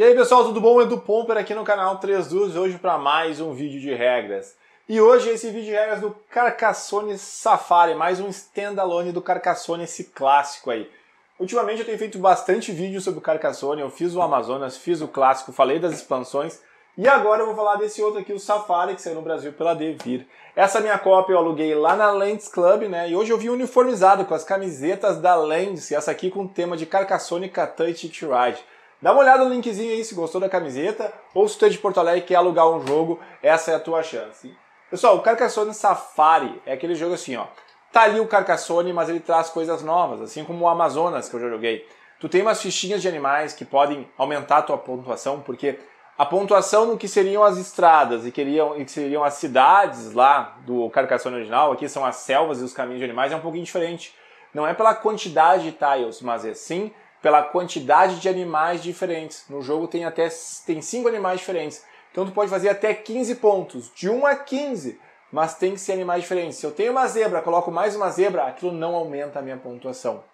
E aí pessoal, tudo bom? Edu Pomper aqui no canal 3 Duas, hoje para mais um vídeo de regras. E hoje esse vídeo de regras do Carcassonne Safari, mais um standalone do Carcassonne, esse clássico aí. Ultimamente eu tenho feito bastante vídeo sobre o Carcassonne, eu fiz o Amazonas, fiz o clássico, falei das expansões, e agora eu vou falar desse outro aqui, o Safari, que saiu no Brasil pela Devir. Essa minha cópia eu aluguei lá na Lands Club, né? E hoje eu vi uniformizado com as camisetas da Lands, essa aqui com o tema de Carcassonne, Catan e Ride. Dá uma olhada no linkzinho aí se gostou da camiseta ou se tu é de Porto Alegre e quer alugar um jogo, essa é a tua chance. Pessoal, o Carcassonne Safari é aquele jogo assim, ó. Tá ali o Carcassonne, mas ele traz coisas novas, assim como o Amazonas que eu já joguei. Tu tem umas fichinhas de animais que podem aumentar a tua pontuação, porque a pontuação no que seriam as estradas e que, seriam, e que seriam as cidades lá do Carcassonne original, aqui são as selvas e os caminhos de animais, é um pouquinho diferente. Não é pela quantidade de tiles, mas é sim pela quantidade de animais diferentes. No jogo tem até tem cinco animais diferentes. Então tu pode fazer até 15 pontos, de 1 a 15, mas tem que ser animais diferentes. Se eu tenho uma zebra, coloco mais uma zebra, aquilo não aumenta a minha pontuação.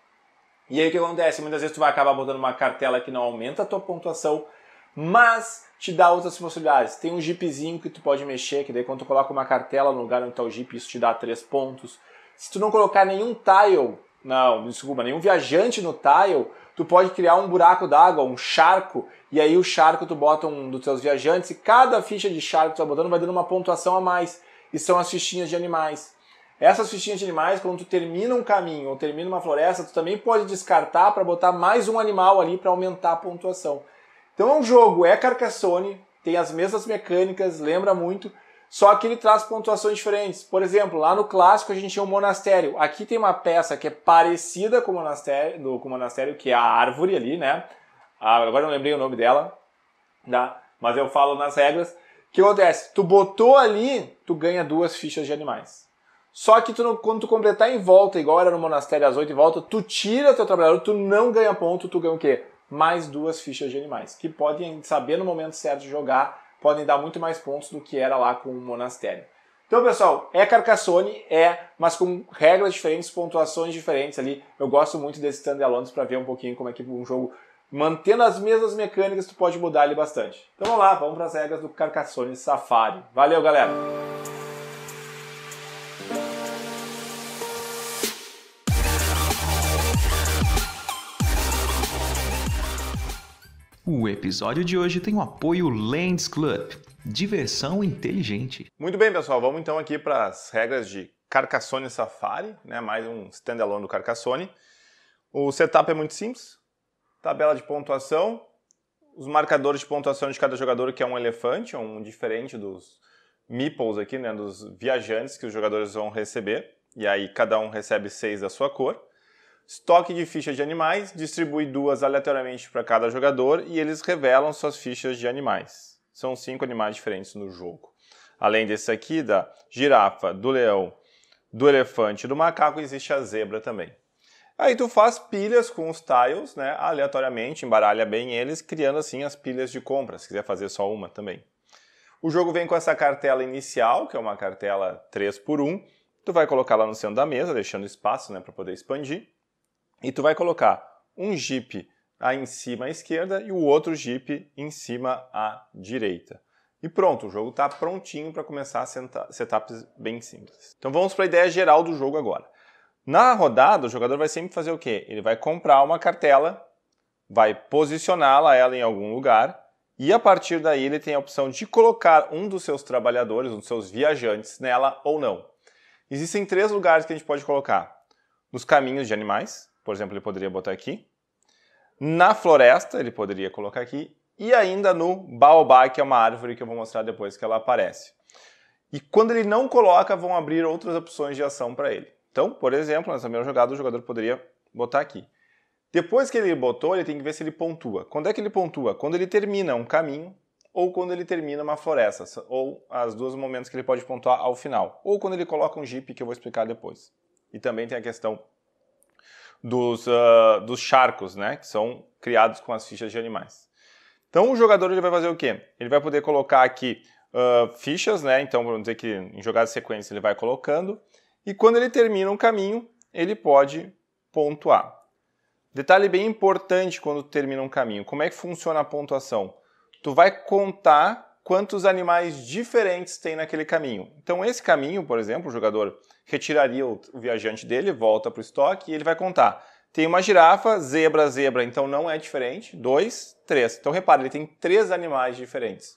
E aí o que acontece? Muitas vezes tu vai acabar botando uma cartela que não aumenta a tua pontuação, mas te dá outras possibilidades. Tem um jeepzinho que tu pode mexer, que daí quando tu coloca uma cartela no lugar onde está o jeep, isso te dá 3 pontos. Se tu não colocar nenhum tile, não, desculpa, nenhum viajante no tile, tu pode criar um buraco d'água, um charco, e aí o charco tu bota um dos teus viajantes, e cada ficha de charco que tu vai tá botando vai dando uma pontuação a mais. E são as fichinhas de animais. Essas fichinhas de animais, quando tu termina um caminho ou termina uma floresta, tu também pode descartar para botar mais um animal ali para aumentar a pontuação. Então é um jogo, é Carcassone tem as mesmas mecânicas, lembra muito, só que ele traz pontuações diferentes. Por exemplo, lá no clássico a gente tinha o um monastério. Aqui tem uma peça que é parecida com o monastério, com o monastério que é a árvore ali, né? Ah, agora agora não lembrei o nome dela, tá? mas eu falo nas regras. O que acontece? Tu botou ali, tu ganha duas fichas de animais. Só que tu quando tu completar em volta, igual era no monastério às oito em volta, tu tira teu trabalhador, tu não ganha ponto, tu ganha o quê? Mais duas fichas de animais, que podem saber no momento certo jogar podem dar muito mais pontos do que era lá com o monastério. Então, pessoal, é Carcassone, é, mas com regras diferentes, pontuações diferentes ali. Eu gosto muito desses standalones para ver um pouquinho como é que um jogo, mantendo as mesmas mecânicas, tu pode mudar ele bastante. Então vamos lá, vamos para as regras do Carcassone Safari. Valeu, galera! O episódio de hoje tem o apoio Lens Club, diversão inteligente. Muito bem, pessoal, vamos então aqui para as regras de Carcassone Safari, né? mais um standalone do Carcassone. O setup é muito simples, tabela de pontuação, os marcadores de pontuação de cada jogador, que é um elefante, um diferente dos meeples aqui, né? dos viajantes que os jogadores vão receber. E aí cada um recebe seis da sua cor estoque de fichas de animais, distribui duas aleatoriamente para cada jogador e eles revelam suas fichas de animais. São cinco animais diferentes no jogo. Além desse aqui, da girafa, do leão, do elefante e do macaco, existe a zebra também. Aí tu faz pilhas com os tiles, né, aleatoriamente, embaralha bem eles, criando assim as pilhas de compra, se quiser fazer só uma também. O jogo vem com essa cartela inicial, que é uma cartela 3 por 1 Tu vai colocar lá no centro da mesa, deixando espaço né, para poder expandir e tu vai colocar um Jeep aí em cima à esquerda e o outro Jeep em cima à direita. E pronto, o jogo está prontinho para começar a setups bem simples. Então vamos para a ideia geral do jogo agora. Na rodada, o jogador vai sempre fazer o quê? Ele vai comprar uma cartela, vai posicioná-la ela em algum lugar e a partir daí ele tem a opção de colocar um dos seus trabalhadores, um dos seus viajantes nela ou não. Existem três lugares que a gente pode colocar: nos caminhos de animais, por exemplo, ele poderia botar aqui. Na floresta, ele poderia colocar aqui. E ainda no baobá, que é uma árvore que eu vou mostrar depois que ela aparece. E quando ele não coloca, vão abrir outras opções de ação para ele. Então, por exemplo, nessa mesma jogada, o jogador poderia botar aqui. Depois que ele botou, ele tem que ver se ele pontua. Quando é que ele pontua? Quando ele termina um caminho ou quando ele termina uma floresta, ou as duas momentos que ele pode pontuar ao final, ou quando ele coloca um jeep, que eu vou explicar depois. E também tem a questão dos, uh, dos charcos, né? Que são criados com as fichas de animais. Então o jogador ele vai fazer o quê? Ele vai poder colocar aqui uh, fichas, né? Então vamos dizer que em jogada sequência ele vai colocando. E quando ele termina um caminho, ele pode pontuar. Detalhe bem importante quando termina um caminho. Como é que funciona a pontuação? Tu vai contar quantos animais diferentes tem naquele caminho. Então, esse caminho, por exemplo, o jogador retiraria o viajante dele, volta para o estoque e ele vai contar. Tem uma girafa, zebra, zebra, então não é diferente. Dois, três. Então, repare, ele tem três animais diferentes.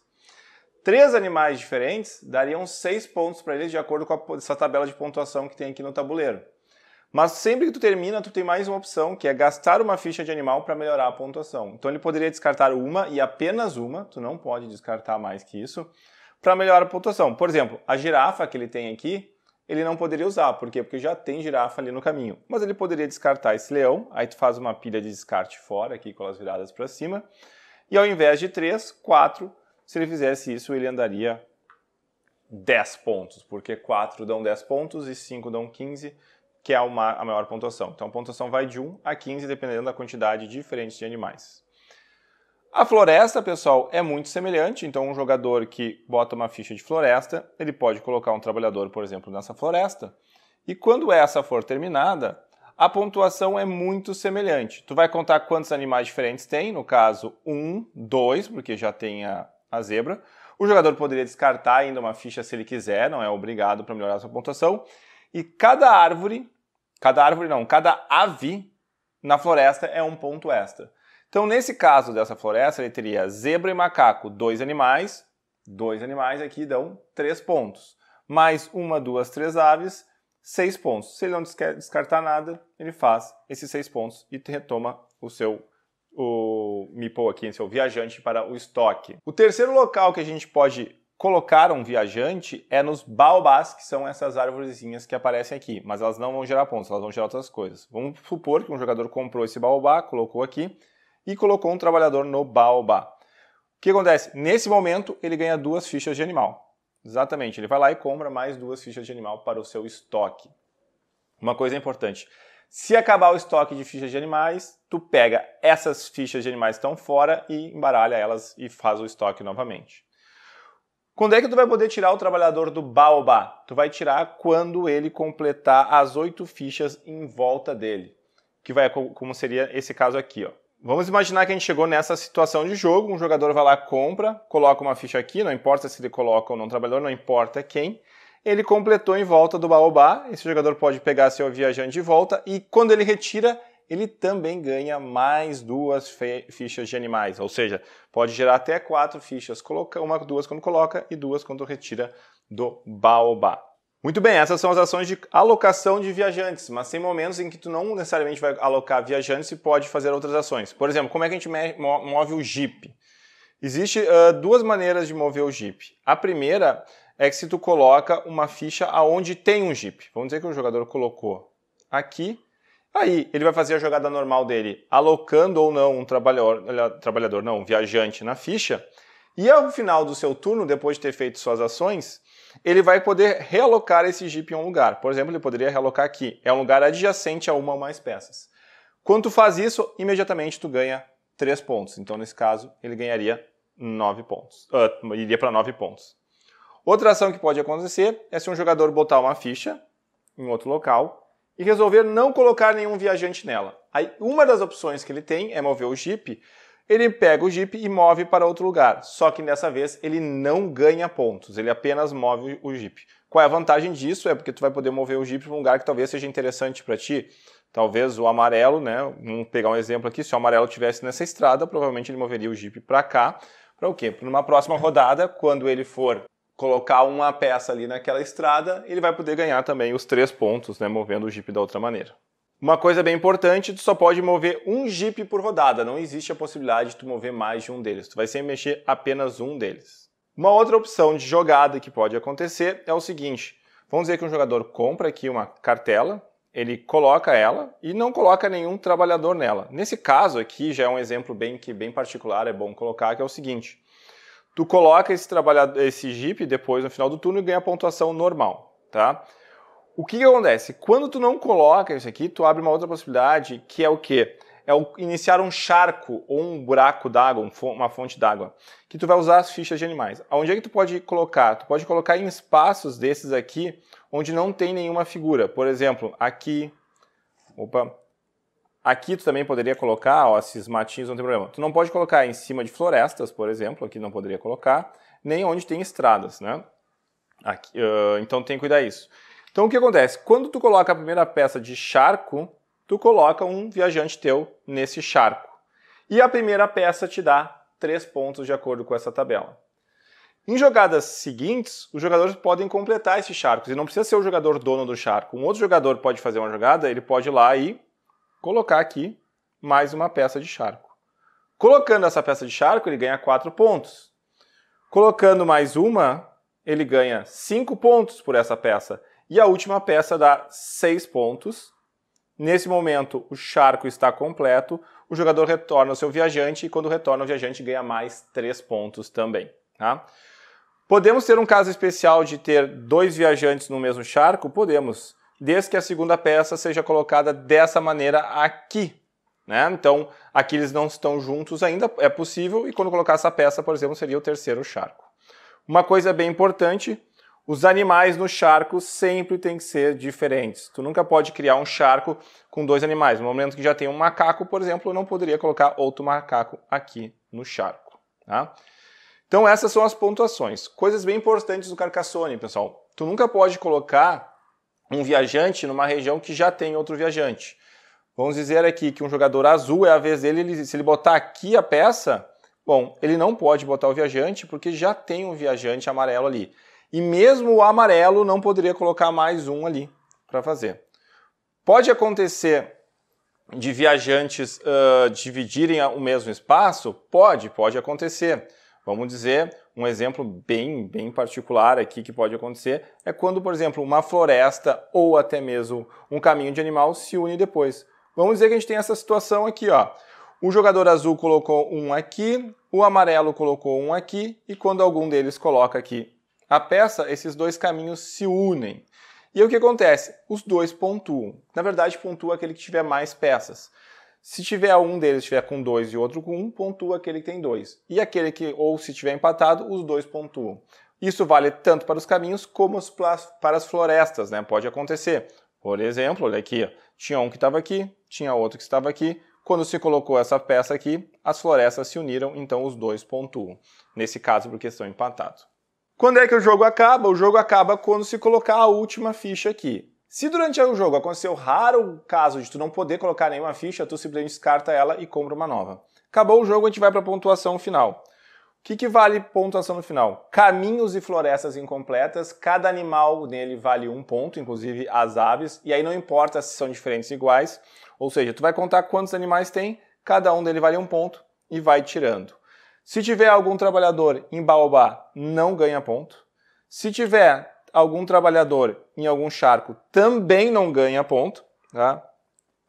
Três animais diferentes dariam seis pontos para ele, de acordo com a, essa tabela de pontuação que tem aqui no tabuleiro. Mas sempre que tu termina, tu tem mais uma opção, que é gastar uma ficha de animal para melhorar a pontuação. Então ele poderia descartar uma e apenas uma, tu não pode descartar mais que isso, para melhorar a pontuação. Por exemplo, a girafa que ele tem aqui, ele não poderia usar, por quê? Porque já tem girafa ali no caminho. Mas ele poderia descartar esse leão, aí tu faz uma pilha de descarte fora aqui com as viradas para cima. E ao invés de 3, 4, se ele fizesse isso, ele andaria 10 pontos, porque 4 dão 10 pontos e 5 dão 15 que é a maior pontuação. Então a pontuação vai de 1 a 15, dependendo da quantidade diferentes de animais. A floresta, pessoal, é muito semelhante. Então, um jogador que bota uma ficha de floresta, ele pode colocar um trabalhador, por exemplo, nessa floresta. E quando essa for terminada, a pontuação é muito semelhante. Tu vai contar quantos animais diferentes tem, no caso, um, dois, porque já tem a, a zebra. O jogador poderia descartar ainda uma ficha se ele quiser, não é obrigado para melhorar a sua pontuação. E cada árvore, cada árvore não, cada ave na floresta é um ponto extra. Então, nesse caso dessa floresta, ele teria zebra e macaco, dois animais. Dois animais aqui dão três pontos. Mais uma, duas, três aves, seis pontos. Se ele não descartar nada, ele faz esses seis pontos e retoma o seu o Mipo aqui, seu viajante para o estoque. O terceiro local que a gente pode colocar um viajante é nos baobás, que são essas árvorezinhas que aparecem aqui, mas elas não vão gerar pontos, elas vão gerar outras coisas. Vamos supor que um jogador comprou esse baobá, colocou aqui e colocou um trabalhador no baobá. O que acontece? Nesse momento, ele ganha duas fichas de animal. Exatamente, ele vai lá e compra mais duas fichas de animal para o seu estoque. Uma coisa importante, se acabar o estoque de fichas de animais, tu pega essas fichas de animais que estão fora e embaralha elas e faz o estoque novamente. Quando é que tu vai poder tirar o trabalhador do baobá? Tu vai tirar quando ele completar as oito fichas em volta dele, que vai como seria esse caso aqui, ó. Vamos imaginar que a gente chegou nessa situação de jogo, um jogador vai lá, compra, coloca uma ficha aqui, não importa se ele coloca ou não trabalhador, não importa quem. Ele completou em volta do baobá, esse jogador pode pegar seu viajante de volta e quando ele retira, ele também ganha mais duas fichas de animais, ou seja, pode gerar até quatro fichas, coloca uma, duas quando coloca e duas quando retira do baobá. Muito bem, essas são as ações de alocação de viajantes, mas tem momentos em que tu não necessariamente vai alocar viajantes e pode fazer outras ações. Por exemplo, como é que a gente move o Jeep? Existem uh, duas maneiras de mover o Jeep. A primeira é que se tu coloca uma ficha aonde tem um Jeep. Vamos dizer que o jogador colocou aqui Aí ele vai fazer a jogada normal dele, alocando ou não um trabalhador, trabalhador não, um viajante na ficha, e ao final do seu turno, depois de ter feito suas ações, ele vai poder realocar esse jipe em um lugar. Por exemplo, ele poderia realocar aqui, é um lugar adjacente a uma ou mais peças. Quando tu faz isso, imediatamente tu ganha 3 pontos. Então, nesse caso, ele ganharia 9 pontos. Uh, iria para 9 pontos. Outra ação que pode acontecer é se um jogador botar uma ficha em outro local e resolver não colocar nenhum viajante nela. Aí, uma das opções que ele tem é mover o Jeep. Ele pega o Jeep e move para outro lugar. Só que dessa vez ele não ganha pontos, ele apenas move o Jeep. Qual é a vantagem disso? É porque tu vai poder mover o Jeep para um lugar que talvez seja interessante para ti. Talvez o amarelo, né? Vamos pegar um exemplo aqui. Se o amarelo tivesse nessa estrada, provavelmente ele moveria o Jeep para cá. Para o quê? Para uma próxima rodada, quando ele for colocar uma peça ali naquela estrada, ele vai poder ganhar também os três pontos, né, movendo o Jeep da outra maneira. Uma coisa bem importante, tu só pode mover um Jeep por rodada, não existe a possibilidade de tu mover mais de um deles, tu vai sempre mexer apenas um deles. Uma outra opção de jogada que pode acontecer é o seguinte, vamos dizer que um jogador compra aqui uma cartela, ele coloca ela e não coloca nenhum trabalhador nela. Nesse caso aqui já é um exemplo bem que bem particular, é bom colocar que é o seguinte: Tu coloca esse trabalhador, esse Jeep depois no final do turno e ganha a pontuação normal, tá? O que, que acontece? Quando tu não coloca isso aqui, tu abre uma outra possibilidade, que é o quê? É o iniciar um charco ou um buraco d'água, uma fonte d'água, que tu vai usar as fichas de animais. Onde é que tu pode colocar? Tu pode colocar em espaços desses aqui, onde não tem nenhuma figura. Por exemplo, aqui, opa, Aqui tu também poderia colocar, ó, esses matinhos não tem problema. Tu não pode colocar em cima de florestas, por exemplo, aqui não poderia colocar, nem onde tem estradas, né? Aqui, uh, então tem que cuidar isso. Então o que acontece? Quando tu coloca a primeira peça de charco, tu coloca um viajante teu nesse charco. E a primeira peça te dá três pontos de acordo com essa tabela. Em jogadas seguintes, os jogadores podem completar esses charcos. E não precisa ser o jogador dono do charco. Um outro jogador pode fazer uma jogada, ele pode ir lá e colocar aqui mais uma peça de charco. Colocando essa peça de charco, ele ganha 4 pontos. Colocando mais uma, ele ganha 5 pontos por essa peça. E a última peça dá 6 pontos. Nesse momento, o charco está completo, o jogador retorna ao seu viajante e quando retorna o viajante ganha mais 3 pontos também. Tá? Podemos ter um caso especial de ter dois viajantes no mesmo charco? Podemos desde que a segunda peça seja colocada dessa maneira aqui. Né? Então, aqui eles não estão juntos ainda, é possível, e quando colocar essa peça, por exemplo, seria o terceiro charco. Uma coisa bem importante, os animais no charco sempre têm que ser diferentes. Tu nunca pode criar um charco com dois animais. No momento que já tem um macaco, por exemplo, eu não poderia colocar outro macaco aqui no charco. Tá? Então essas são as pontuações. Coisas bem importantes do Carcassonne, pessoal. Tu nunca pode colocar um viajante numa região que já tem outro viajante. Vamos dizer aqui que um jogador azul é a vez dele, ele, se ele botar aqui a peça, bom, ele não pode botar o viajante porque já tem um viajante amarelo ali. E mesmo o amarelo não poderia colocar mais um ali para fazer. Pode acontecer de viajantes uh, dividirem o mesmo espaço? Pode, pode acontecer. Vamos dizer, um exemplo bem, bem particular aqui que pode acontecer é quando, por exemplo, uma floresta ou até mesmo um caminho de animal se une depois. Vamos dizer que a gente tem essa situação aqui, ó. O jogador azul colocou um aqui, o amarelo colocou um aqui, e quando algum deles coloca aqui a peça, esses dois caminhos se unem. E o que acontece? Os dois pontuam. Na verdade, pontua aquele que tiver mais peças. Se tiver um deles tiver com dois e outro com um, pontua aquele que tem dois E aquele que, ou se tiver empatado, os dois pontuam. Isso vale tanto para os caminhos como para as florestas, né? Pode acontecer. Por exemplo, olha aqui, tinha um que estava aqui, tinha outro que estava aqui. Quando se colocou essa peça aqui, as florestas se uniram, então os dois pontuam. Nesse caso, porque estão empatados. Quando é que o jogo acaba? O jogo acaba quando se colocar a última ficha aqui. Se durante o jogo aconteceu raro caso de tu não poder colocar nenhuma ficha, tu simplesmente descarta ela e compra uma nova. Acabou o jogo, a gente vai para a pontuação final. O que, que vale pontuação no final? Caminhos e florestas incompletas, cada animal nele vale um ponto, inclusive as aves, e aí não importa se são diferentes ou iguais, ou seja, tu vai contar quantos animais tem, cada um dele vale um ponto e vai tirando. Se tiver algum trabalhador em Baobá, não ganha ponto. Se tiver algum trabalhador em algum charco também não ganha ponto, tá?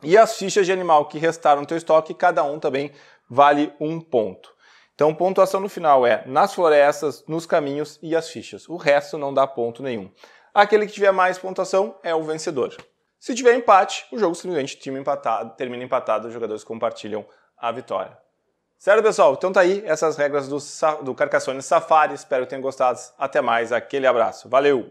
E as fichas de animal que restaram no teu estoque, cada um também vale um ponto. Então, pontuação no final é nas florestas, nos caminhos e as fichas. O resto não dá ponto nenhum. Aquele que tiver mais pontuação é o vencedor. Se tiver empate, o jogo simplesmente time empatado, termina empatado, os jogadores compartilham a vitória. Certo, pessoal? Então tá aí essas regras do, do Carcassonne Safari. Espero que tenham gostado. Até mais. Aquele abraço. Valeu!